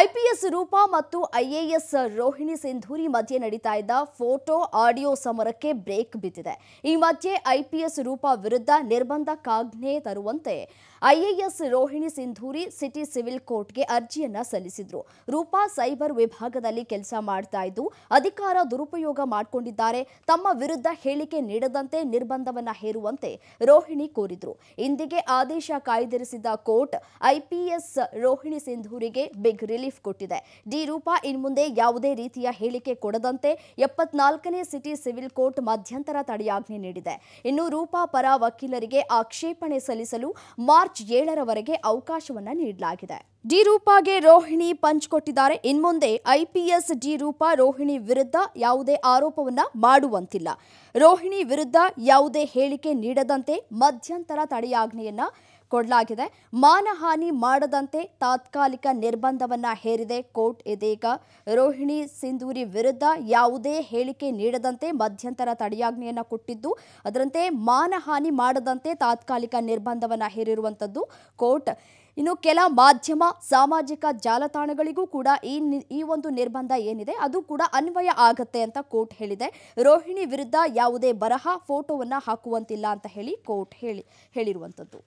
IPS Roopa ಮತ್ತು IAS Rohini Sindhuri ಮಧ್ಯೆ ನಡೀತಾ ಇದ್ದ ಫೋಟೋ ಆಡಿಯೋ ಸಮರಕ್ಕೆ ಬ್ರೇಕ್ ಬಿದ್ದಿದೆ ಈ ಮಧ್ಯೆ ಐಪಿಎಸ್ ರೂಪಾ ವಿರುದ್ಧ ನಿರ್ಬಂಧ ಕಾಜ್ಞೆ ತರುವಂತೆ IAS Rohini Sindhuri city civil ಕೋರ್ಟ್ಗೆ ಅರ್ಜಿಯನ್ನ ಸಲ್ಲಿಸಿದ್ರು ರೂಪಾ ಸೈಬರ್ ವಿಭಾಗದಲ್ಲಿ ಕೆಲಸ ಮಾಡ್ತಾ ಇದ್ದು ಅಧಿಕಾರ ದುರುಪಯೋಗ ಮಾಡಿಕೊಂಡಿದ್ದಾರೆ ತಮ್ಮ ವಿರುದ್ಧ ಹೇಳಿಕೆ ನೀಡದಂತೆ ನಿರ್ಬಂಧವನ್ನ ಹೇರುವಂತೆ ರೋಹಿಣಿ ಕೋರಿದ್ರು ಇಂದಿಗೆ ಆದೇಶ ಕಾಯ್ದಿರಿಸಿದ ಕೋರ್ಟ್ ಐಪಿಎಸ್ ರೋಹಿಣಿ ಸಿಂಧೂರಿಗೆ ಬಿಗ್ ರಿಲೀಫ್ ಕೊಟ್ಟಿದೆ ಡಿ ರೂಪಾ ಇನ್ಮುಂದೆ ಯಾವುದೇ ರೀತಿಯ ಹೇಳಿಕೆ ಕೊಡದಂತೆ ಎಪ್ಪತ್ನಾಲ್ಕನೇ ಸಿಟಿ ಸಿವಿಲ್ ಕೋರ್ಟ್ ಮಧ್ಯಂತರ ತಡೆಯಾಜ್ಞೆ ನೀಡಿದೆ ಇನ್ನು ರೂಪಾ ಪರ ವಕೀಲರಿಗೆ ಆಕ್ಷೇಪಣೆ ಸಲ್ಲಿಸಲು ಮಾರ್ಚ್ ಏಳರವರೆಗೆ ಅವಕಾಶವನ್ನ ನೀಡಲಾಗಿದೆ ಡಿ ರೂಪಾಗೆ ರೋಹಿಣಿ ಪಂಚ್ ಕೊಟ್ಟಿದ್ದಾರೆ ಇನ್ಮುಂದೆ ಐಪಿಎಸ್ ಡಿ ರೂಪಾ ರೋಹಿಣಿ ವಿರುದ್ಧ ಯಾವುದೇ ಆರೋಪವನ್ನ ಮಾಡುವಂತಿಲ್ಲ ರೋಹಿಣಿ ವಿರುದ್ಧ ಯಾವುದೇ ಹೇಳಿಕೆ ನೀಡದಂತೆ ಮಧ್ಯಂತರ ತಡೆಯಾಜ್ಞೆಯನ್ನ ಕೊಡಲಾಗಿದೆ ಮಾನಹಾನಿ ಮಾಡದಂತೆ ತಾತ್ಕಾಲಿಕ ನಿರ್ಬಂಧವನ್ನ ಹೇರಿದೆ ಕೋರ್ಟ್ ಇದೀಗ ರೋಹಿಣಿ ಸಿಂಧೂರಿ ವಿರುದ್ಧ ಯಾವುದೇ ಹೇಳಿಕೆ ನೀಡದಂತೆ ಮಧ್ಯಂತರ ತಡೆಯಾಜ್ಞೆಯನ್ನು ಕೊಟ್ಟಿದ್ದು ಅದರಂತೆ ಮಾನಹಾನಿ ಮಾಡದಂತೆ ತಾತ್ಕಾಲಿಕ ನಿರ್ಬಂಧವನ್ನ ಹೇರಿರುವಂಥದ್ದು ಕೋರ್ಟ್ ಇನ್ನು ಕೆಲ ಮಾಧ್ಯಮ ಸಾಮಾಜಿಕ ಜಾಲತಾಣಗಳಿಗೂ ಕೂಡ ಈ ಈ ಒಂದು ನಿರ್ಬಂಧ ಏನಿದೆ ಅದು ಕೂಡ ಅನ್ವಯ ಆಗತ್ತೆ ಅಂತ ಕೋರ್ಟ್ ಹೇಳಿದೆ ರೋಹಿಣಿ ವಿರುದ್ಧ ಯಾವುದೇ ಬರಹ ಫೋಟೋವನ್ನು ಹಾಕುವಂತಿಲ್ಲ ಅಂತ ಹೇಳಿ ಕೋರ್ಟ್ ಹೇಳಿ ಹೇಳಿರುವಂಥದ್ದು